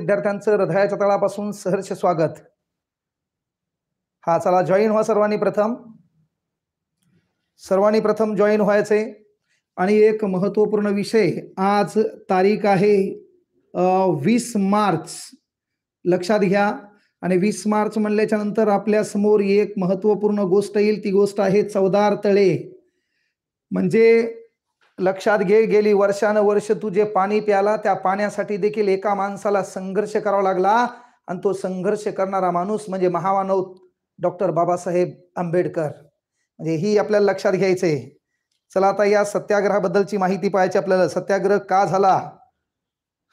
विद्यार्थ्यांचं हृदयाच्या तळापासून सहर्ष स्वागत हा चला जॉईन व्हा सर्वांनी प्रथम सर्वांनी प्रथम जॉईन व्हायचे आणि एक महत्वपूर्ण विषय आज तारीख आहे वीस मार्च लक्षात घ्या आणि वीस मार्च म्हणल्याच्या नंतर आपल्या समोर एक महत्वपूर्ण गोष्ट येईल ती गोष्ट आहे चौदार तळे म्हणजे लक्षात घे गेली वर्षानुवर्ष तू जे पाणी प्याला त्या पाण्यासाठी देखील एका माणसाला संघर्ष करावा लागला आणि तो संघर्ष करणारा माणूस म्हणजे महामानव डॉक्टर बाबासाहेब आंबेडकर म्हणजे ही आपल्याला लक्षात घ्यायचंय आहे चला आता या सत्याग्रहाबद्दलची माहिती पाहायची आपल्याला सत्याग्रह का झाला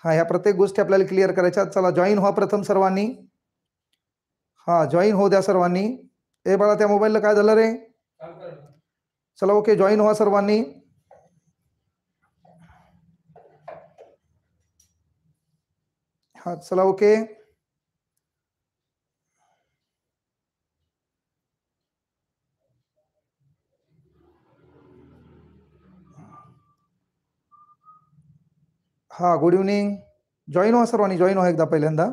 हा या प्रत्येक गोष्टी आपल्याला क्लिअर करायच्या चला जॉईन व्हा प्रथम सर्वांनी हा जॉईन हो द्या सर्वांनी ए बाळा त्या मोबाईलला काय झालं रे चला ओके जॉईन व्हा सर्वांनी हाँ चला ओके हा गुड इवनिंग जॉईन व्हा सर्वांनी जॉइन व्हा एकदा पहिल्यांदा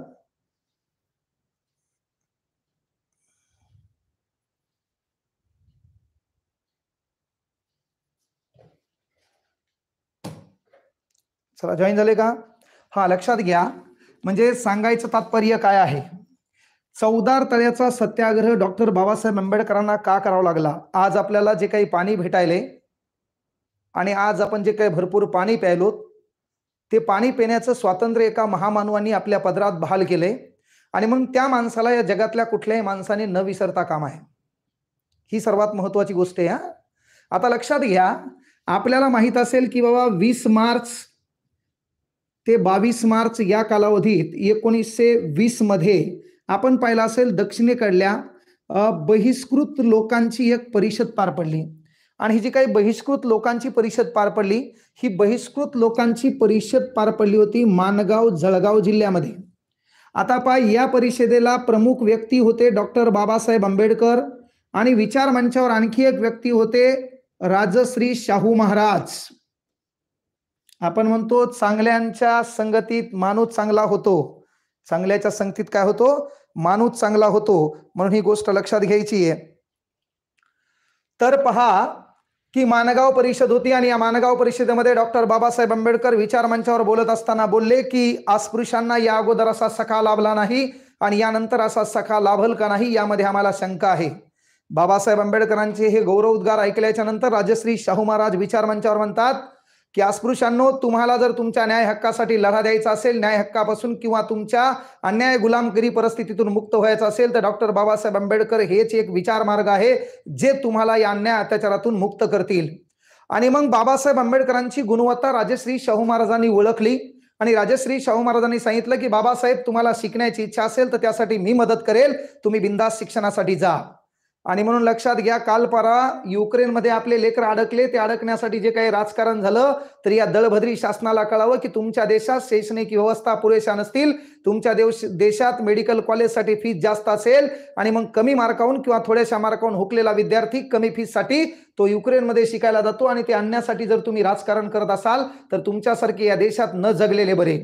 चला जॉईन झाले का हा लक्षात घ्या म्हणजे सांगायचं तात्पर्य काय आहे चौदार तळ्याचा सत्याग्रह डॉक्टर बाबासाहेब आंबेडकरांना का करावा लागला आज आपल्याला जे काही पाणी भेटायले आणि आज आपण जे काही भरपूर पाणी प्यायलो ते पाणी पिण्याचं स्वातंत्र्य एका महामानवानी आपल्या पदरात बहाल केले आणि मग त्या माणसाला या जगातल्या कुठल्याही माणसाने न विसरता काम आहे ही सर्वात महत्वाची गोष्ट आहे आता लक्षात घ्या आपल्याला माहीत असेल की बाबा वीस मार्च ते बावीस मार्च या कालावधीत एकोणीसशे मध्ये आपण पाहिलं असेल दक्षिणेकडल्या बहिष्कृत लोकांची एक परिषद पार पडली आणि ही जी काही बहिष्कृत लोकांची परिषद पार पडली ही बहिष्कृत लोकांची परिषद पार पडली होती मानगाव जळगाव जिल्ह्यामध्ये आता पाय या परिषदेला प्रमुख व्यक्ती होते डॉक्टर बाबासाहेब आंबेडकर आणि विचार मंचावर आणखी एक व्यक्ती होते राजश्री शाहू महाराज आपण म्हणतो चांगल्यांच्या संगतीत माणूस चांगला होतो चांगल्याच्या संगतीत काय होतो माणूस चांगला होतो म्हणून ही गोष्ट लक्षात घ्यायची आहे तर पहा की मानगाव परिषद होती आणि या मानगाव परिषदेमध्ये डॉक्टर बाबासाहेब आंबेडकर विचार मंचावर बोलत असताना बोलले की अस्पृश्यांना या अगोदर असा सखा लाभला नाही आणि यानंतर असा सखा लाभल का नाही यामध्ये आम्हाला शंका आहे बाबासाहेब आंबेडकरांचे हे गौरव उद्गार ऐकल्याच्या नंतर राजश्री शाहू महाराज विचार मंचावर म्हणतात की अस्पृश्यांनो तुम्हाला जर तुमच्या न्याय हक्कासाठी लढा द्यायचा असेल न्याय हक्कापासून किंवा तुमच्या अन्याय गुलामगिरी परिस्थितीतून मुक्त व्हायचं असेल तर डॉक्टर बाबासाहेब आंबेडकर हेच एक विचार मार्ग आहे जे तुम्हाला या अन्याय अत्याचारातून मुक्त करतील आणि मग बाबासाहेब आंबेडकरांची गुणवत्ता राजश्री शाहू महाराजांनी ओळखली आणि राजश्री शाहू महाराजांनी सांगितलं की बाबासाहेब तुम्हाला शिकण्याची इच्छा असेल तर त्यासाठी मी मदत करेल तुम्ही बिंदास शिक्षणासाठी जा आणि म्हणून लक्षात घ्या काल परा युक्रेनमध्ये आपले लेकर अडकले ते अडकण्यासाठी जे काही राजकारण झालं तर या दळभद्री शासनाला कळावं की तुमच्या देशात शैक्षणिक व्यवस्था पुरेशा नसतील तुमच्या देश देशात मेडिकल कॉलेजसाठी फीस जास्त असेल आणि मग कमी मार्काहून किंवा थोड्याशा मार्काहून हुकलेला विद्यार्थी कमी फीससाठी तो युक्रेनमध्ये शिकायला जातो आणि ते आणण्यासाठी जर तुम्ही राजकारण करत असाल तर तुमच्यासारखे या देशात न जगलेले बरे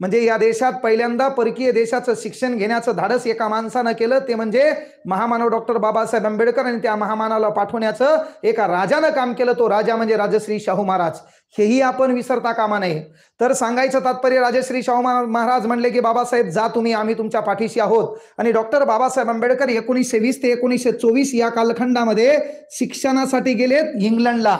म्हणजे या देशात पहिल्यांदा परकीय देशाचं शिक्षण घेण्याचं धाडस एका माणसानं केलं ते म्हणजे महामानव डॉक्टर बाबासाहेब आंबेडकर आणि त्या महामानाला पाठवण्याचं एका राजानं काम केलं तो राजा म्हणजे राजश्री शाहू महाराज हेही आपण विसरता कामा नाही तर सांगायचं तात्पर्य राजश्री शाहू महाराज म्हणले की बाबासाहेब जा तुम्ही आम्ही तुमच्या पाठीशी आहोत आणि डॉक्टर बाबासाहेब आंबेडकर एकोणीसशे वीस ते एकोणीसशे चोवीस या कालखंडामध्ये शिक्षणासाठी गेलेत इंग्लंडला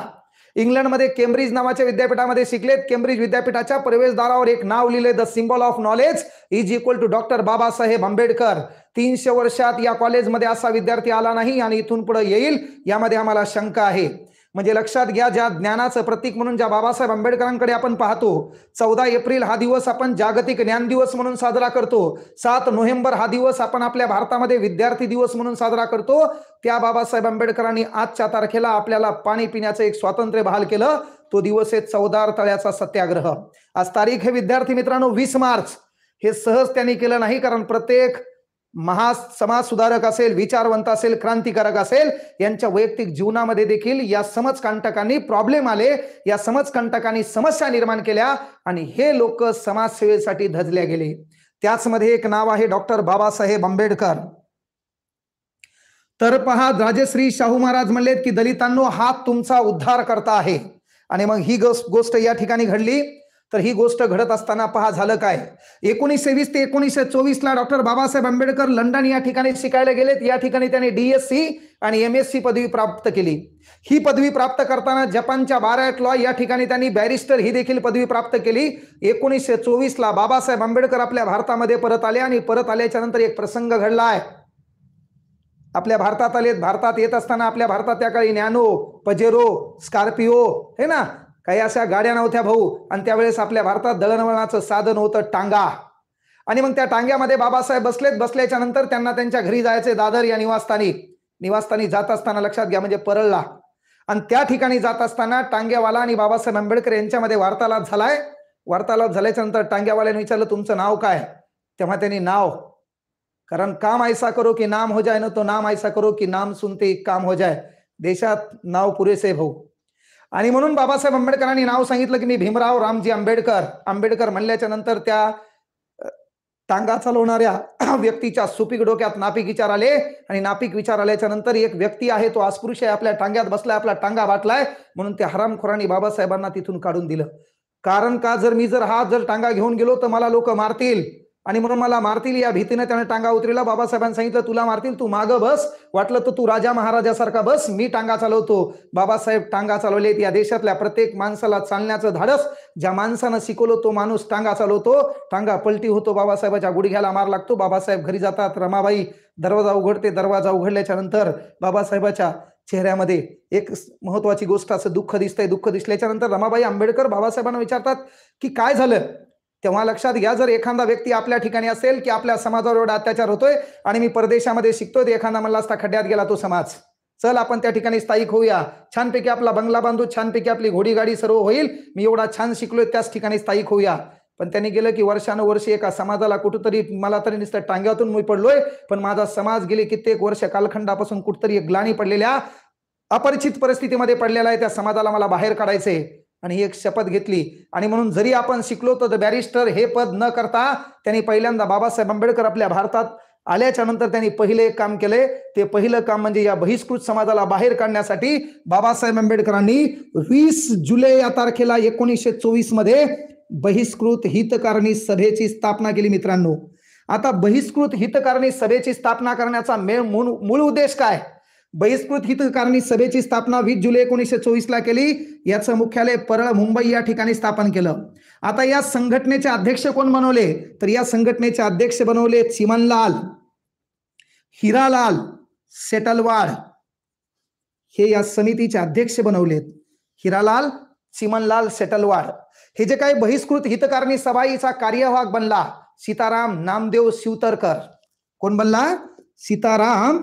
इंग्लंडमध्ये केम्ब्रिज नावाच्या विद्यापीठामध्ये शिकलेत केम्ब्रिज विद्यापीठाच्या प्रवेशद्वारावर एक नाव लिहिले the symbol of knowledge is equal to doctor Babasaheb Ambedkar तीनशे वर्षात या कॉलेजमध्ये असा विद्यार्थी आला नाही आणि इथून पुढे येईल यामध्ये आम्हाला शंका आहे म्हणजे लक्षात घ्या ज्या ज्ञानाचं प्रतीक म्हणून ज्या बाबासाहेब आंबेडकरांकडे आपण पाहतो चौदा एप्रिल हा दिवस आपण जागतिक ज्ञान दिवस म्हणून साजरा करतो सात नोव्हेंबर हा दिवस आपण आपल्या भारतामध्ये विद्यार्थी दिवस म्हणून साजरा करतो त्या बाबासाहेब आंबेडकरांनी आजच्या तारखेला आपल्याला पाणी पिण्याचं एक स्वातंत्र्य बहाल केलं तो दिवस आहे चौदार तळ्याचा सत्याग्रह आज तारीख हे विद्यार्थी मित्रांनो वीस मार्च हे सहज त्यांनी केलं नाही कारण प्रत्येक महा समाज सुधारक असेल विचारवंत असेल क्रांतिकारक असेल यांच्या वैयक्तिक जीवनामध्ये देखील या समजकंटकांनी प्रॉब्लेम आले या समजकंटकांनी समस्या निर्माण केल्या आणि हे लोक समाजसेवेसाठी धजल्या गेले त्याचमध्ये एक नाव आहे डॉक्टर बाबासाहेब आंबेडकर तर पहा राजश्री शाहू महाराज म्हणलेत की दलितांनो हा तुमचा उद्धार करता आहे आणि मग ही गोष्ट या ठिकाणी घडली तर ही गोष्ट घडत असताना पहा झालं काय एकोणीसशे वीस ते एकोणीसशे चोवीसला डॉक्टर बाबासाहेब आंबेडकर लंडन या ठिकाणी शिकायला गेलेत या ठिकाणी त्यांनी डीएससी आणि एम एस सी पदवी प्राप्त केली ही पदवी प्राप्त करताना जपानच्या बाराट लॉ या ठिकाणी त्यांनी बॅरिस्टर ही देखील पदवी प्राप्त केली एकोणीसशे चोवीसला बाबासाहेब आंबेडकर आपल्या भारतामध्ये परत आले आणि परत आल्याच्या नंतर एक प्रसंग घडला आहे आपल्या भारतात आलेत भारतात येत असताना आपल्या भारतात त्या काळी नॅनो पजेरो स्कॉर्पिओ हे ना काही अशा गाड्या नव्हत्या भाऊ आणि त्यावेळेस आपल्या भारतात दळणवळणाचं साधन होतं टांगा आणि मग त्या टांग्यामध्ये बाबासाहेब बसलेत बसल्याच्या नंतर त्यांना त्यांच्या घरी जायचे दादर या निवासस्थानी निवासस्थानी जात असताना लक्षात घ्या म्हणजे परळला आणि त्या ठिकाणी जात असताना टांग्यावाला आणि बाबासाहेब आंबेडकर यांच्यामध्ये वार्तालाप झालाय वार्तालाप झाल्याच्या नंतर टांग्यावाल्याने विचारलं तुमचं नाव काय तेव्हा त्यांनी नाव कारण काम ऐसा करो की नाम हो जाय ना तो नाम ऐसा करो की नाम सुनते काम हो जाय देशात नाव पुरेसे भाऊ आणि म्हणून बाबासाहेब आंबेडकरांनी नाव सांगितलं की मी भीमराव रामजी आंबेडकर आंबेडकर म्हणल्याच्या नंतर त्या टांगा चालवणाऱ्या व्यक्तीच्या सुपीक डोक्यात नापिक विचार आले आणि नापिक विचार आल्याच्या नंतर एक व्यक्ती आहे तो अस्पृश्य आहे आपल्या टांग्यात बसलाय आपला टांगा वाटलाय म्हणून त्या हरामखोरांनी बाबासाहेबांना तिथून काढून दिलं कारण का जर मी जर हा जर टांगा घेऊन गेलो तर मला लोक मारतील आणि म्हणून मला मारतील या भीतीने त्याने टांगा उतरला बाबासाहेबांनी सांगितलं तुला मारतील तू मागं बस वाटलं तर तू राजा महाराजासारखा बस मी टांगा चालवतो बाबासाहेब टांगा चालवलेत या देशातल्या प्रत्येक माणसाला चालण्याचं धाडस ज्या माणसानं शिकवलो तो माणूस टांगा चालवतो टांगा पलटी होतो बाबासाहेबांच्या गुडघ्याला मार लागतो बाबासाहेब घरी जातात रमाबाई दरवाजा उघडते दरवाजा उघडल्याच्या नंतर बाबासाहेबाच्या चेहऱ्यामध्ये एक महत्वाची गोष्ट असं दुःख दिसतंय दुःख दिसल्याच्या नंतर रमाबाई आंबेडकर बाबासाहेबांना विचारतात की काय झालं तेव्हा लक्षात घ्या जर एखादा व्यक्ती आपल्या ठिकाणी असेल की आपल्या समाजावर एवढा अत्याचार होतोय आणि मी परदेशामध्ये शिकतोय एखादा मला असता खड्ड्यात गेला तो समाज चल आपण त्या ठिकाणी स्थायिक होऊया छानपैकी आपला बंगला बांधू छानपैकी आपली घोडीगाडी सर्व होईल मी एवढा छान शिकलोय त्याच ठिकाणी स्थायिक होऊया पण त्यांनी गेलं की वर्षानुवर्षी एका समाजाला कुठंतरी मला तरी नुसतं टांग्यातून मी पडलोय पण माझा समाज गेले कित्येक वर्ष कालखंडापासून कुठतरी ग्लाणी पडलेल्या अपरिचित परिस्थितीमध्ये पडलेला आहे त्या समाजाला मला बाहेर काढायचे आणि ही एक शपथ घेतली आणि म्हणून जरी आपण शिकलो तर बॅरिस्टर हे पद न करता त्यांनी पहिल्यांदा बाबासाहेब आंबेडकर आपल्या भारतात आल्याच्या नंतर त्यांनी पहिले एक काम केले ते पहिलं काम म्हणजे या बहिष्कृत समाजाला बाहेर काढण्यासाठी बाबासाहेब आंबेडकरांनी वीस जुलै या तारखेला एकोणीसशे चोवीस मध्ये बहिष्कृत हितकारणी सभेची स्थापना केली मित्रांनो आता बहिष्कृत हितकारणी सभेची स्थापना करण्याचा मूळ उद्देश काय बहिष्कृत हितकारणी सभेची स्थापना वीस जुलै एकोणीसशे चोवीस ला केली याचं मुख्यालय परळ मुंबई या ठिकाणी स्थापन केलं आता या संघटनेचे अध्यक्ष कोण बनवले तर या संघटनेचे अध्यक्ष बनवले चिमनलाल हिरालाल सेटलवाड हे या समितीचे अध्यक्ष बनवलेत हिरालाल चिमनलाल सेटलवाड हे जे काही बहिष्कृत हितकारणी सभाईचा कार्यभाग बनला सीताराम नामदेव शिवतरकर कोण बनला सीताराम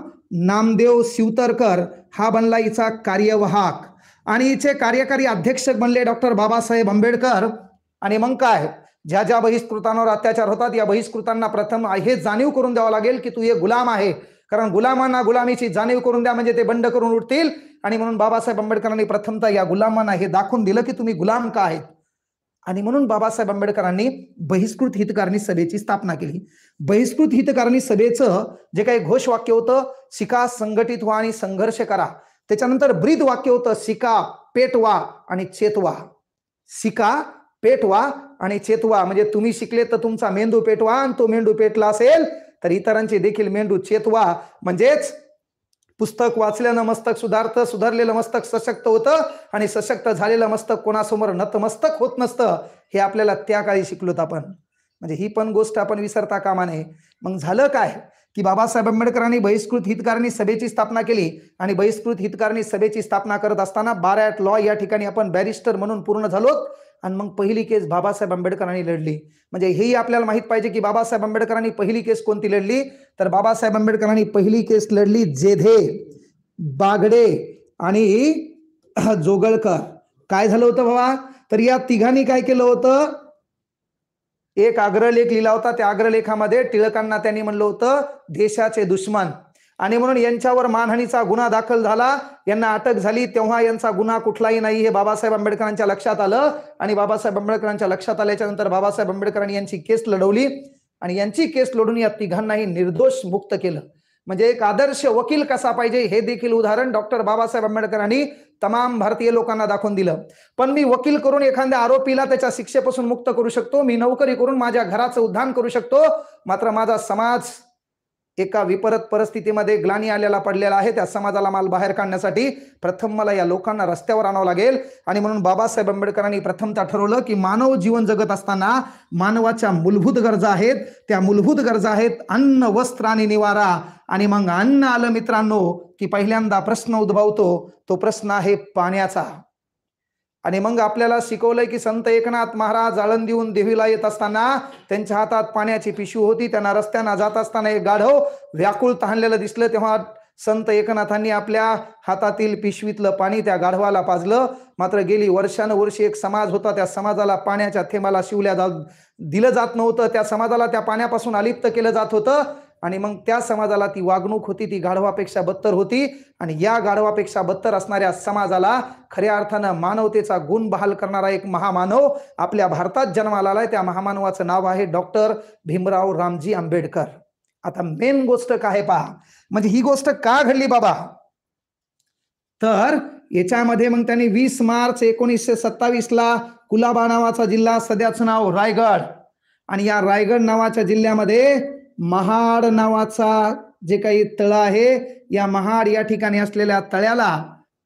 नामदेव शिवतरकर हा बनला हिचा कार्यवाहक आणि हिचे कार्यकारी अध्यक्ष बनले डॉक्टर बाबासाहेब आंबेडकर आणि मग काय ज्या ज्या बहिष्कृतांवर अत्याचार होतात या बहिष्कृतांना प्रथम हे जाणीव करून द्यावं लागेल की तू हे गुलाम आहे कारण गुलामांना गुलामीची जाणीव करून द्या म्हणजे ते बंड करून उठतील आणि म्हणून बाबासाहेब आंबेडकरांनी प्रथमतः या गुलामांना हे दाखवून दिलं की तुम्ही गुलाम का आहेत आणि म्हणून बाबासाहेब आंबेडकरांनी बहिष्कृत हितकारणी सभेची स्थापना केली बहिष्कृत हितकारणी सभेचं जे काही घोष वाक्य होतं शिका संघटित व्हा आणि संघर्ष करा त्याच्यानंतर ब्रीद वाक्य होतं शिका पेटवा आणि चेतवा शिका पेटवा आणि चेतवा म्हणजे तुम्ही शिकले तर तुमचा मेंदू पेटवा आणि तो मेंदू पेटला असेल तर इतरांचे देखील मेंदू चेतवा म्हणजेच पुस्तक वाचल्यानं मस्तक सुधारतं सुधारलेलं मस्तक सशक्त होतं आणि सशक्त झालेलं मस्तक कोणासमोर नतमस्तक होत नसतं हे आपल्याला त्या काळी शिकलोत आपण म्हणजे ही पण गोष्ट आपण विसरता कामा नये मग झालं काय की बाबासाहेब आंबेडकरांनी बहिष्कृत हितकारणी सभेची स्थापना केली आणि बहिष्कृत हितकारणी सभेची स्थापना करत असताना ॲट लॉ या ठिकाणी आपण बॅरिस्टर म्हणून पूर्ण झालोत आणि मग पहिली केस बाबासाहेब आंबेडकरांनी लढली म्हणजे हेही आपल्याला माहीत पाहिजे की बाबासाहेब आंबेडकरांनी पहिली केस कोणती लढली तर बाबासाहेब आंबेडकरांनी पहिली केस लढली जेधे बागडे आणि जोगळकर काय झालं होतं बाबा तर या तिघांनी काय केलं होतं एक आग्रलेख लिहिला होता त्या आग्रलेखामध्ये टिळकांना त्यांनी म्हणलं होतं देशाचे दुश्मन आणि म्हणून यांच्यावर मानहानीचा गुन्हा दाखल झाला यांना अटक झाली तेव्हा यांचा गुन्हा कुठलाही नाही हे बाबासाहेब आंबेडकरांच्या लक्षात आलं आणि बाबासाहेब आंबेडकरांच्या लक्षात आल्याच्या नंतर बाबासाहेब आंबेडकरांनी यांची केस लढवली आणि यांची केस लढून या तिघांनाही निर्दोष मुक्त केलं म्हणजे एक आदर्श वकील कसा पाहिजे हे देखील उदाहरण डॉक्टर बाबासाहेब आंबेडकरांनी तमाम भारतीय लोकांना दाखवून दिलं पण मी वकील करून एखाद्या आरोपीला त्याच्या शिक्षेपासून मुक्त करू शकतो मी नोकरी करून माझ्या घराचं उद्धान करू शकतो मात्र माझा समाज एका विपरत परिस्थितीमध्ये ग्लानी आलेला पडलेला आहे त्या समाजाला माल बाहेर काढण्यासाठी प्रथम मला या लोकांना रस्त्यावर आणावं लागेल आणि म्हणून बाबासाहेब आंबेडकरांनी प्रथमता ठरवलं की मानव जीवन जगत असताना मानवाच्या मूलभूत गरजा आहेत त्या मूलभूत गरजा आहेत अन्न वस्त्र आणि निवारा आणि मग अन्न आलं मित्रांनो की पहिल्यांदा प्रश्न उद्भवतो तो प्रश्न आहे पाण्याचा आणि मग आपल्याला शिकवलंय की संत एकनाथ महाराज देऊन देवीला येत असताना त्यांच्या हातात पाण्याची पिशवी होती त्यांना रस्त्यांना जात असताना एक गाढव व्याकुळ तहानलेलं दिसलं तेव्हा संत एकनाथांनी आपल्या हातातील पिशवीतलं पाणी त्या गाढवाला पाजलं मात्र गेली वर्षानुवर्षी एक समाज होता त्या समाजाला पाण्याच्या थेंबाला शिवल्या जात दिलं जात नव्हतं त्या समाजाला त्या पाण्यापासून अलिप्त केलं जात होतं आणि मग त्या समाजाला ती वागणूक होती ती गाढवापेक्षा बत्तर होती आणि या गाढवापेक्षा बत्तर असणाऱ्या समाजाला खऱ्या अर्थानं मानवतेचा गुण बहाल करणारा एक महामानव आपल्या भारतात जन्माला आलाय त्या महामानवाचं नाव आहे डॉक्टर भीमराव रामजी आंबेडकर आता मेन गोष्ट काय पहा म्हणजे ही गोष्ट का घडली बाबा तर याच्यामध्ये मग त्यांनी वीस मार्च एकोणीसशे सत्तावीस ला कुलाबा नावाचा जिल्हा सध्याचं नाव रायगड आणि या रायगड नावाच्या जिल्ह्यामध्ये महाड नावाचा जे काही तळ आहे या महाड या ठिकाणी असलेल्या तळ्याला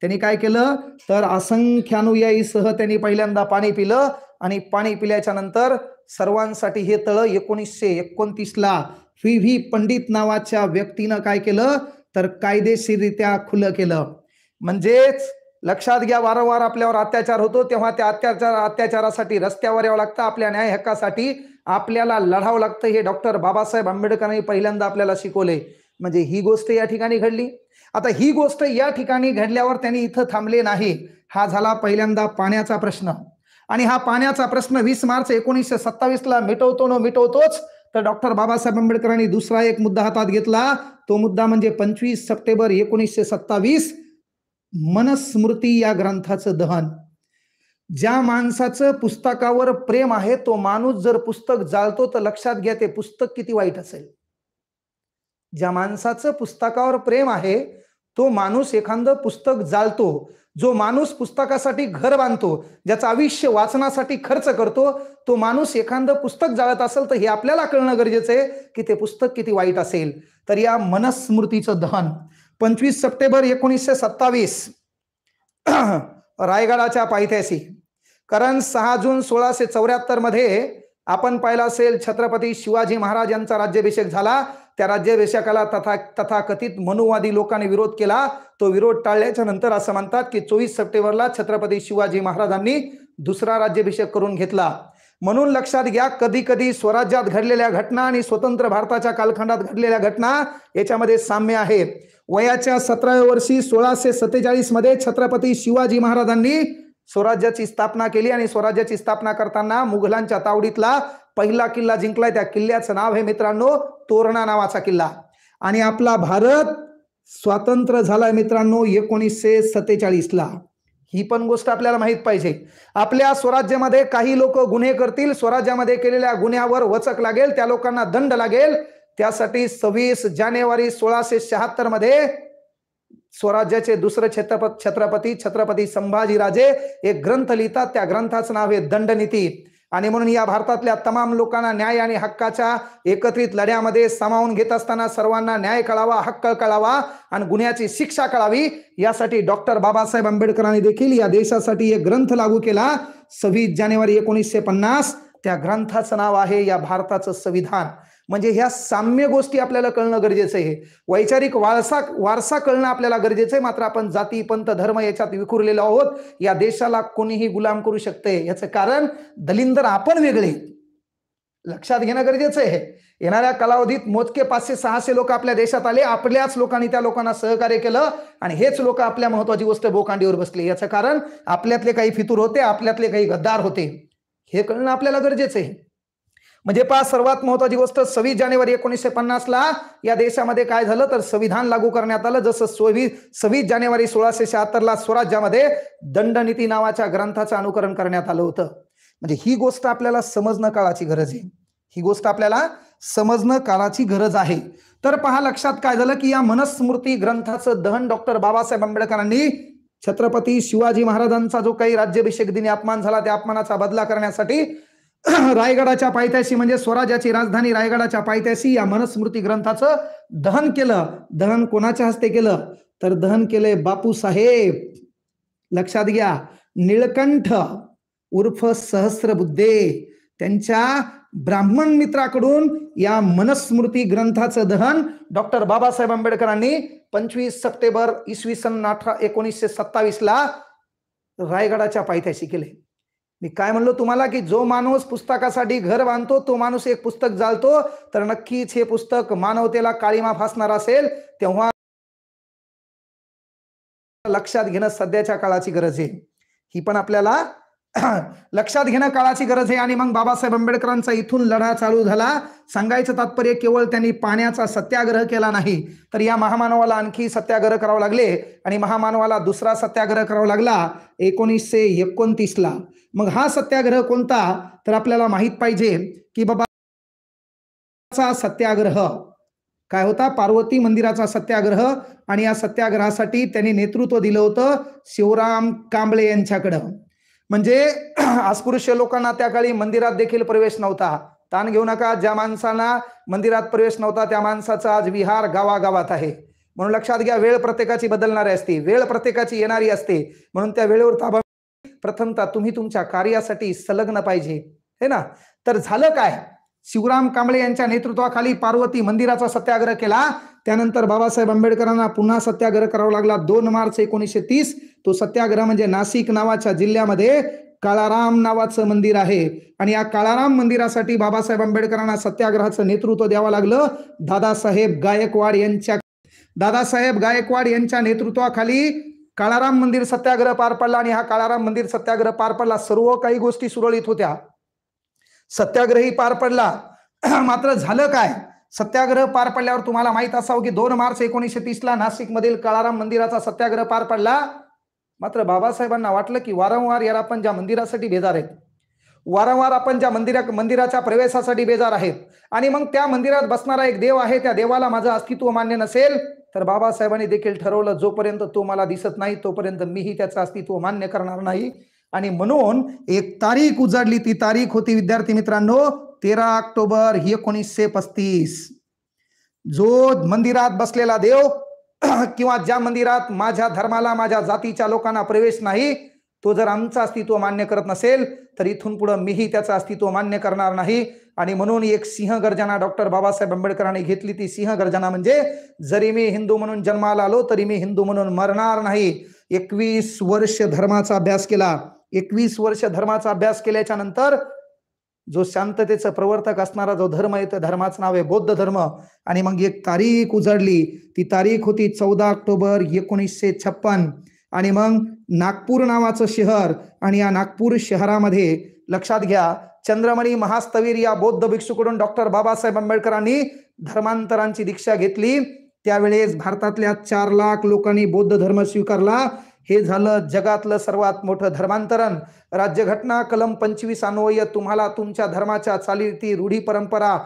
त्यांनी काय केलं तर सह त्यांनी पहिल्यांदा पाणी पिलं आणि पाणी पिल्याच्या नंतर सर्वांसाठी हे तळ एकोणीसशे एकोणतीसला व्ही व्ही पंडित नावाच्या व्यक्तीनं काय केलं तर कायदेशीररित्या खुलं केलं म्हणजेच लक्षात घ्या वारंवार आपल्यावर अत्याचार होतो तेव्हा त्या अत्याचार अत्याचारासाठी रस्त्यावर यावं लागतं आपल्या न्याय हक्कासाठी आपल्याला लढावं लागतं हे डॉक्टर बाबासाहेब आंबेडकरांनी पहिल्यांदा आपल्याला शिकवले म्हणजे ही गोष्ट या ठिकाणी घडली आता ही गोष्ट या ठिकाणी घडल्यावर त्यांनी इथं थांबले नाही हा झाला पहिल्यांदा पाण्याचा प्रश्न आणि हा पाण्याचा प्रश्न वीस मार्च एकोणीसशे सत्तावीसला मिटवतो न मिटवतोच तर डॉक्टर बाबासाहेब आंबेडकरांनी दुसरा एक मुद्दा हातात घेतला तो मुद्दा म्हणजे पंचवीस सप्टेंबर एकोणीसशे सत्तावीस मनस्मृती या ग्रंथाचं दहन ज्या माणसाचं पुस्तकावर प्रेम आहे तो माणूस जर पुस्तक जाळतो तर लक्षात घ्या ते पुस्तक किती वाईट असेल ज्या माणसाचं पुस्तकावर प्रेम आहे तो माणूस एखादं पुस्तक जाळतो जो माणूस पुस्तकासाठी घर बांधतो ज्याचं आयुष्य वाचनासाठी खर्च करतो तो माणूस एखादं पुस्तक जाळत असेल तर हे आपल्याला कळणं गरजेचं आहे की ते पुस्तक किती वाईट असेल तर या मनस्मृतीचं दहन पंचवीस सप्टेंबर एकोणीसशे सत्तावीस रायगडाच्या पायथ्याशी कारण सहा जून सोळाशे चौऱ्याहत्तर मध्ये आपण पाहिला असेल छत्रपती शिवाजी महाराज यांचा राज्याभिषेक झाला त्या राज्याभिषेकाला तथा तथाकथित मनुवादी लोकांनी विरोध केला तो विरोध टाळल्याच्या नंतर असं म्हणतात की चोवीस सप्टेंबरला छत्रपती शिवाजी महाराजांनी दुसरा राज्याभिषेक करून घेतला म्हणून लक्षात घ्या कधी कधी स्वराज्यात घडलेल्या घटना आणि स्वतंत्र भारताच्या कालखंडात घडलेल्या घटना याच्यामध्ये साम्य आहे वयाच्या सतराव्या वर्षी सोळाशे सत्तेचाळीस मध्ये छत्रपती शिवाजी महाराजांनी स्वराज्याची स्थापना केली आणि स्वराज्याची स्थापना करताना मुघलांच्या तावडीतला पहिला किल्ला जिंकलाय त्या किल्ल्याचं नाव आहे मित्रांनो तोरणा नावाचा किल्ला आणि आपला भारत स्वातंत्र्य झालाय मित्रांनो एकोणीसशे सत्तेचाळीसला ही पण गोष्ट आपल्याला माहीत पाहिजे आपल्या स्वराज्यामध्ये काही लोक गुन्हे करतील स्वराज्यामध्ये केलेल्या गुन्ह्यावर वचक लागेल त्या लोकांना दंड लागेल त्यासाठी सव्वीस जानेवारी सोळाशे शहात्तर मध्ये स्वराज्याचे दुसरे छत्रपत छत्रपती छत्रपती संभाजीराजे एक ग्रंथ लिहितात त्या ग्रंथाचं नाव आहे दंडनीती आणि म्हणून या भारतातल्या तमाम लोकांना न्याय आणि हक्काच्या एकत्रित लढ्यामध्ये सामावून घेत असताना सर्वांना न्याय कळावा हक्क कळावा आणि गुन्ह्याची शिक्षा कळावी यासाठी डॉक्टर बाबासाहेब आंबेडकरांनी देखील या देशासाठी एक ग्रंथ लागू केला सव्वीस जानेवारी एकोणीसशे पन्नास त्या ग्रंथाचं नाव आहे या भारताचं संविधान म्हणजे ह्या साम्य गोष्टी आपल्याला कळणं गरजेचं आहे वैचारिक वारसा वारसा कळणं आपल्याला गरजेचं आहे मात्र आपण जाती पंत धर्म याच्यात विखुरलेलो आहोत या देशाला कोणीही गुलाम करू शकते याचं कारण दलिंदर आपण वेगळे लक्षात घेणं गरजेचं आहे येणाऱ्या कालावधीत मोजके पाचशे सहाशे लोक आपल्या देशात आले आपल्याच लोकांनी त्या लोकांना सहकार्य केलं आणि हेच लोक आपल्या महत्वाची गोष्ट बोकांडीवर बसले याचं कारण आपल्यातले काही फितूर होते आपल्यातले काही गद्दार होते हे कळणं आपल्याला गरजेचं आहे म्हणजे पहा सर्वात महत्वाची गोष्ट सव्वीस जानेवारी एकोणीसशे पन्नासला या देशामध्ये काय झालं तर संविधान लागू करण्यात आलं जसं सव्वीस सव्वीस जानेवारी सोळाशे शहात्तरला स्वराज्यामध्ये दंडनीती नावाच्या ग्रंथाचं अनुकरण करण्यात आलं होतं म्हणजे ही गोष्ट आपल्याला समजणं काळाची गरज आहे ही गोष्ट आपल्याला समजणं काळाची गरज आहे तर पहा लक्षात काय झालं की या मनस्मृती ग्रंथाचं दहन डॉक्टर बाबासाहेब आंबेडकरांनी छत्रपती शिवाजी महाराजांचा जो काही राज्याभिषेक दिनी अपमान झाला त्या अपमानाचा बदला करण्यासाठी रायगडाच्या पायथ्याशी म्हणजे स्वराज्याची राजधानी रायगडाच्या पायथ्याशी या मनस्मृती ग्रंथाचं दहन केलं दहन कोणाच्या हस्ते केलं तर दहन केले बापूसाहेब लक्षात घ्या निळकंठ उर्फ सहस्रबुद्धे त्यांच्या ब्राह्मण मित्राकडून या मनस्मृती ग्रंथाचं दहन डॉक्टर बाबासाहेब आंबेडकरांनी पंचवीस सप्टेंबर इसवी सन अठरा एकोणीसशे सत्तावीसला ला रायगडाच्या पायथ्याशी केले मी काय म्हणलो तुम्हाला की जो माणूस पुस्तकासाठी घर बांधतो तो माणूस एक पुस्तक जाळतो तर नक्कीच हे पुस्तक मानवतेला काळीमा फासणार असेल तेव्हा लक्षात घेणं सध्याच्या काळाची गरज आहे ही पण आपल्याला लक्षात घेणं काळाची गरज आहे आणि मग बाबासाहेब आंबेडकरांचा इथून लढा चालू झाला सांगायचं तात्पर्य केवळ त्यांनी पाण्याचा सत्याग्रह केला नाही तर या महामानवाला आणखी सत्याग्रह करावा लागले आणि महामानवाला दुसरा सत्याग्रह करावा लागला एकोणीसशे एकोणतीसला मग हा सत्याग्रह कोणता तर आपल्याला माहीत पाहिजे की बाबा सत्याग्रह काय होता पार्वती मंदिराचा सत्याग्रह आणि या सत्याग्रहासाठी त्यांनी नेतृत्व दिलं होतं शिवराम कांबळे यांच्याकडं म्हणजे अस्पृश्य लोकांना त्या काळी मंदिरात देखील प्रवेश नव्हता ताण घेऊ नका ज्या माणसांना मंदिरात प्रवेश नव्हता त्या माणसाचा आज विहार गावागावात आहे म्हणून लक्षात घ्या वेळ प्रत्येकाची बदलणारी असते वेळ प्रत्येकाची येणारी असते म्हणून त्या वेळेवर ताबा प्रथमता तुम्ही तुमच्या कार्यासाठी संलग्न पाहिजे हे ना तर झालं काय शिवराम कांबळे यांच्या नेतृत्वाखाली पार्वती मंदिराचा सत्याग्रह केला त्यानंतर बाबासाहेब आंबेडकरांना पुन्हा सत्याग्रह करावा लागला दोन मार्च एकोणीसशे तीस तो सत्याग्रह म्हणजे नाशिक नावाच्या जिल्ह्यामध्ये काळाराम नावाचं मंदिर आहे आणि या काळाराम मंदिरासाठी बाबासाहेब आंबेडकरांना सत्याग्रहाचं नेतृत्व द्यावं लागलं दादासाहेब गायकवाड यांच्या दादासाहेब गायकवाड यांच्या नेतृत्वाखाली काळाराम मंदिर सत्याग्रह पार पडला आणि हा काळाराम मंदिर सत्याग्रह पार पडला सर्व काही गोष्टी सुरळीत होत्या सत्याग्रही पार पडला मात्र झालं काय सत्याग्रह पार पडल्यावर तुम्हाला माहीत असावं की दोन मार्च एकोणीसशे तीसला नाशिकमधील काळाराम मंदिराचा सत्याग्रह पार पडला मात्र बाबासाहेबांना वाटलं की वारंवार याला आपण ज्या मंदिरासाठी बेजार आहेत वारंवार आपण ज्या मंदिरा मंदिराच्या प्रवेशासाठी बेजार आहेत आणि मग त्या मंदिरात बसणारा एक देव आहे त्या देवाला माझं अस्तित्व मान्य नसेल तर बाबासाहेबांनी देखील ठरवलं जोपर्यंत तो मला दिसत नाही तोपर्यंत मीही त्याचं अस्तित्व मान्य करणार नाही आणि म्हणून एक तारीख उजाडली ती तारीख होती विद्यार्थी मित्रांनो तेरा ऑक्टोबर ही एकोणीसशे पस्तीस जो मंदिरात बसलेला देव किंवा ज्या मंदिरात माझ्या धर्माला माझ्या जातीच्या लोकांना प्रवेश नाही तो जर आमचं अस्तित्व मान्य करत नसेल तर इथून पुढे मीही त्याचं अस्तित्व मान्य करणार नाही आणि म्हणून एक सिंह गर्जना डॉक्टर बाबासाहेब आंबेडकरांनी घेतली ती सिंह गर्जना म्हणजे जरी मी हिंदू म्हणून जन्माला आलो तरी मी हिंदू म्हणून मरणार नाही एकवीस वर्ष धर्माचा अभ्यास केला एकवीस वर्ष धर्माचा अभ्यास केल्याच्या नंतर जो शांततेचं प्रवर्तक असणारा जो धर्म आहे त्या धर्माचं नाव आहे बौद्ध धर्म आणि मग एक तारीख उजळली ती तारीख होती चौदा ऑक्टोबर एकोणीसशे छप्पन आणि मग नागपूर नावाचं शहर आणि या नागपूर शहरामध्ये लक्षात घ्या चंद्रमणी महास्तवीर या बौद्ध भिक्षूकडून डॉक्टर बाबासाहेब आंबेडकरांनी धर्मांतरांची दीक्षा घेतली त्यावेळेस भारतातल्या चार लाख लोकांनी बौद्ध धर्म स्वीकारला हे झालं जगातलं सर्वात मोठं धर्मांतरण राज्यघटना कलम पंचवीस अन्वय तुम्हाला तुमच्या धर्माच्या चालीरीती रूढी परंपरा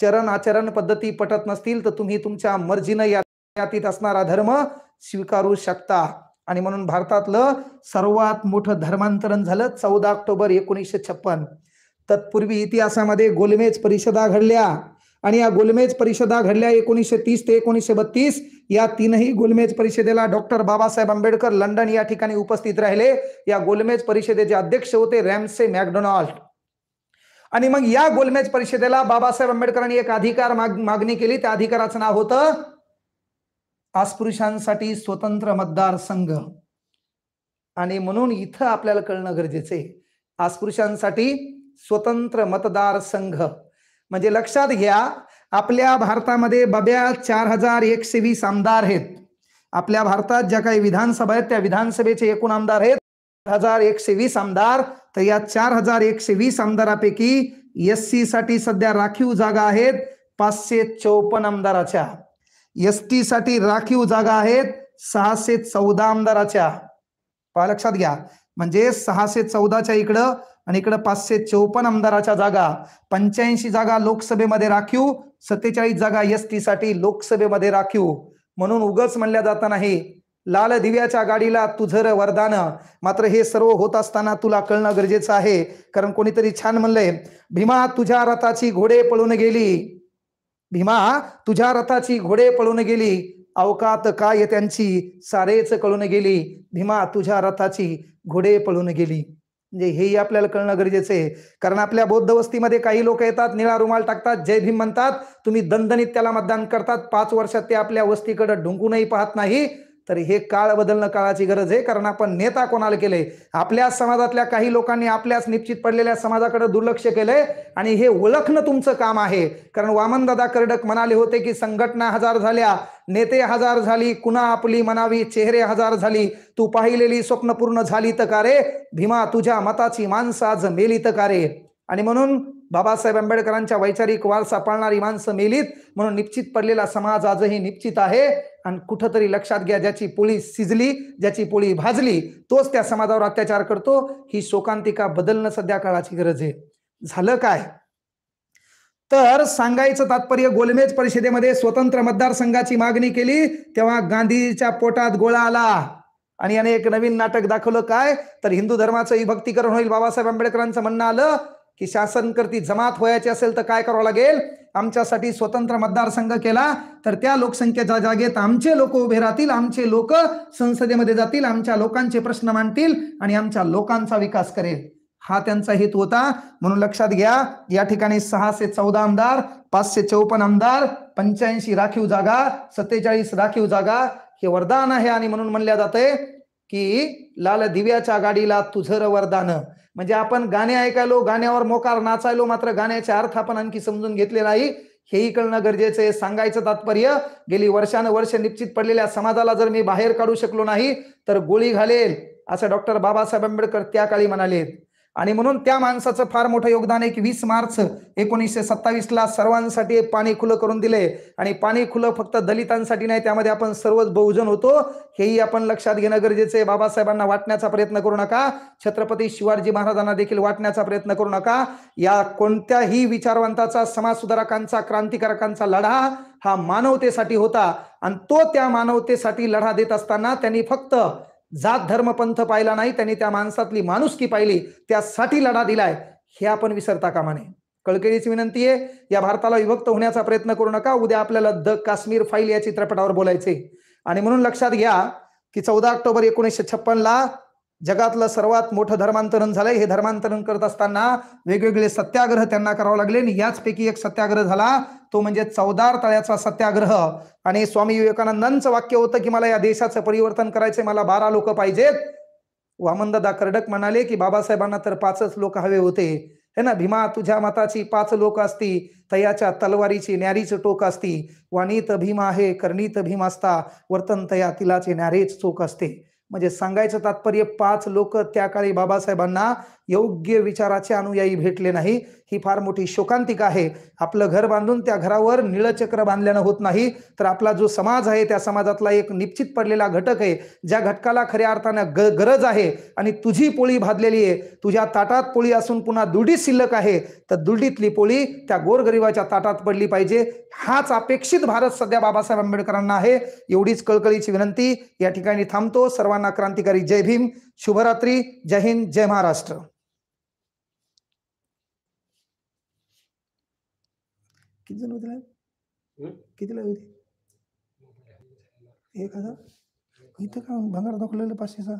चरण आचरण पद्धती पटत नसतील तर तुम्ही तुमच्या मर्जीनं यातीत असणारा धर्म स्वीकारू शकता आणि म्हणून भारतातलं सर्वात मोठं धर्मांतरण झालं चौदा ऑक्टोबर एकोणीसशे छप्पन तत्पूर्वी इतिहासामध्ये गोलमेज परिषदा घडल्या आणि या गोलमेज परिषदा घडल्या एकोणीसशे तीस ते एकोणीसशे बत्तीस या तीनही गोलमेज परिषदेला डॉक्टर बाबासाहेब आंबेडकर लंडन या ठिकाणी उपस्थित राहिले या गोलमेज परिषदेचे अध्यक्ष होते रॅमसे मॅकडोनाल्ड आणि मग या गोलमेज परिषदेला बाबासाहेब आंबेडकरांनी एक अधिकार माग, मागणी केली त्या अधिकाराचं नाव होतं आसपुरुषांसाठी स्वतंत्र मतदारसंघ आणि म्हणून इथं आपल्याला कळणं गरजेचं आहे आसपुरुषांसाठी स्वतंत्र मतदारसंघ म्हणजे लक्षात घ्या आपल्या भारतामध्ये बब्या चार हजार एकशे वीस आमदार आहेत आपल्या भारतात ज्या काही विधानसभा आहेत त्या विधानसभेचे एकूण आमदार आहेत हजार एकशे वीस आमदार तर या चार हजार एकशे वीस आमदारापैकी एस सी साठी सध्या राखीव जागा आहेत पाचशे चौपन्न आमदाराच्या एस टी साठी राखीव जागा आहेत सहाशे चौदा आमदाराच्या लक्षात घ्या म्हणजे सहाशे चौदाच्या इकडं आणि इकडे पाचशे चौपन्न आमदाराच्या जागा पंच्याऐंशी जागा लोकसभेमध्ये राखीव सत्तेचाळीस जागा एस टी साठी लोकसभेमध्ये राखीव म्हणून उगच म्हणल्या जाता नाही लाल दिव्याच्या गाडीला तुझर वरदान मात्र हे सर्व होत असताना तुला कळणं गरजेचं आहे कारण कोणीतरी छान म्हणलंय भीमा तुझ्या रथाची घोडे पळून गेली भीमा तुझ्या रथाची घोडे पळून गेली अवकात काय त्यांची सारेच कळून गेली भीमा तुझ्या रथाची घोडे पळून गेली म्हणजे हेही आपल्याला कळणं गरजेचं आहे कारण आपल्या बौद्ध वस्तीमध्ये काही लोक येतात निळा रुमाल टाकतात जय भीम म्हणतात तुम्ही दणदणीत त्याला मतदान करतात पाच वर्षात ते आपल्या वस्तीकडे ढुंकूनही पाहत नाही तर हे काळ बदलणं काळाची गरज आहे कारण आपण नेता कोणाला केले आपल्याच समाजातल्या काही लोकांनी आपल्याच निश्चित पडलेल्या समाजाकडे दुर्लक्ष केलंय आणि हे ओळखणं तुमचं काम आहे कारण वामनदादा कर्डक म्हणाले होते की संघटना हजार झाल्या नेते हजार झाली कुणा आपली मनावी चेहरे हजार झाली तू पाहिलेली स्वप्नपूर्ण झाली तर का रे भीमा तुझ्या मताची माणसं आज मेली तर का रे आणि म्हणून बाबासाहेब आंबेडकरांच्या वैचारिक वारसा पाळणारी माणसं मेलीत म्हणून निश्चित पडलेला समाज आजही निश्चित आहे आणि कुठंतरी लक्षात घ्या ज्याची पोळी शिजली ज्याची पोळी भाजली तोच त्या समाजावर अत्याचार करतो ही शोकांतिका बदलणं सध्या काळाची गरज आहे झालं काय तर सांगायचं तात्पर्य गोलमेज परिषदेमध्ये स्वतंत्र मतदारसंघाची मागणी केली तेव्हा गांधीच्या पोटात गोळा आला आणि याने एक नवीन नाटक दाखवलं काय तर हिंदू धर्माचं विभक्तीकरण होईल बाबासाहेब आंबेडकरांचं म्हणणं आलं की शासन करती जमात व्हायची असेल तर काय करावं लागेल आमच्यासाठी स्वतंत्र मतदारसंघ केला तर त्या लोकसंख्येच्या जागेत आमचे लोक उभे राहतील आमचे लोक संसदेमध्ये जातील आमच्या लोकांचे प्रश्न मांडतील आणि आमच्या लोकांचा विकास करेल हा त्यांचा हेतू होता म्हणून लक्षात घ्या या ठिकाणी सहाशे चौदा आमदार पाचशे चौपन्न आमदार पंच्याऐंशी राखीव जागा सत्तेचाळीस राखीव जागा हे वरदान आहे आणि म्हणून म्हणल्या जाते की लाल दिव्याच्या गाडीला तुझर वरदान म्हणजे आपण गाणे ऐकायलो गाण्यावर मोकार नाचायलो मात्र गाण्याचे अर्थ आपण आणखी समजून घेतले नाही हेही कळणं गरजेचं आहे सांगायचं तात्पर्य गेली वर्षानुवर्ष निश्चित पडलेल्या समाजाला जर मी बाहेर काढू शकलो नाही तर गोळी घालेल असं डॉक्टर बाबासाहेब आंबेडकर त्या काळी म्हणाले आणि म्हणून त्या माणसाचं फार मोठं योगदान आहे की वीस मार्च एकोणीसशे सत्तावीसला सर्वांसाठी पाणी खुलं करून दिले आणि पाणी खुलं फक्त दलितांसाठी नाही त्यामध्ये आपण सर्वच बहुजन होतो हेही आपण लक्षात घेणं गरजेचं आहे बाबासाहेबांना वाटण्याचा प्रयत्न करू नका छत्रपती शिवाजी महाराजांना देखील वाटण्याचा प्रयत्न करू नका या कोणत्याही विचारवंताचा समाजसुधारकांचा क्रांतिकारकांचा लढा हा मानवतेसाठी होता आणि तो त्या मानवतेसाठी लढा देत असताना त्यांनी फक्त जात धर्म पंथ पाहिला नाही त्यांनी त्या माणसातली माणुसकी पाहिली त्यासाठी लढा दिलाय हे आपण विसरता कामा नये कळकळीची विनंती आहे या भारताला विभक्त होण्याचा प्रयत्न करू नका उद्या आपल्याला द काश्मीर फाईल या चित्रपटावर बोलायचे आणि म्हणून लक्षात घ्या की चौदा ऑक्टोबर एकोणीसशे छप्पनला जगातलं सर्वात मोठं धर्मांतरण झालंय हे धर्मांतरण करत असताना वेगवेगळे सत्याग्रह त्यांना करावे लागले आणि याचपैकी एक सत्याग्रह झाला तो म्हणजे चौदार तळ्याचा सत्याग्रह आणि स्वामी विवेकानंदांचं वाक्य होतं की मला या देशाचं परिवर्तन करायचंय मला बारा लोक पाहिजेत वामनदादा कर्डक म्हणाले की बाबासाहेबांना तर पाचच लोक हवे होते है ना भीमा तुझ्या मताची पाच लोक असती तयाच्या तलवारीची न्यारीच टोक असती वाणीत भीमा आहे कर्णीत भीम असता वर्तन तया तिलाचे न्यारेच चोक असते म्हणजे सांगायचं तात्पर्य पाच लोक त्या काळी बाबासाहेबांना योग्य विचाराचे अनुयायी भेटले नाही ही फार मोठी शोकांतिका आहे आपलं घर बांधून त्या घरावर निळचक्र बांधल्यानं होत नाही तर आपला जो समाज आहे त्या समाजातला एक निश्चित पडलेला घटक आहे ज्या घटकाला खऱ्या अर्थानं ग गरज आहे आणि तुझी पोळी भाजलेली आहे तुझ्या ताटात पोळी असून पुन्हा दुडी शिल्लक आहे तर दुडीतली पोळी त्या गोरगरिबाच्या ताटात पडली पाहिजे हाच अपेक्षित भारत सध्या बाबासाहेब आंबेडकरांना आहे एवढीच कळकळीची विनंती या ठिकाणी थांबतो सर्वांना क्रांतिकारी जय भीम शुभरात्री जय हिंद जय महाराष्ट्र किती जण होते कितीला होते एक हजार इथं का भंगार दाखवलेलं पाचशेचा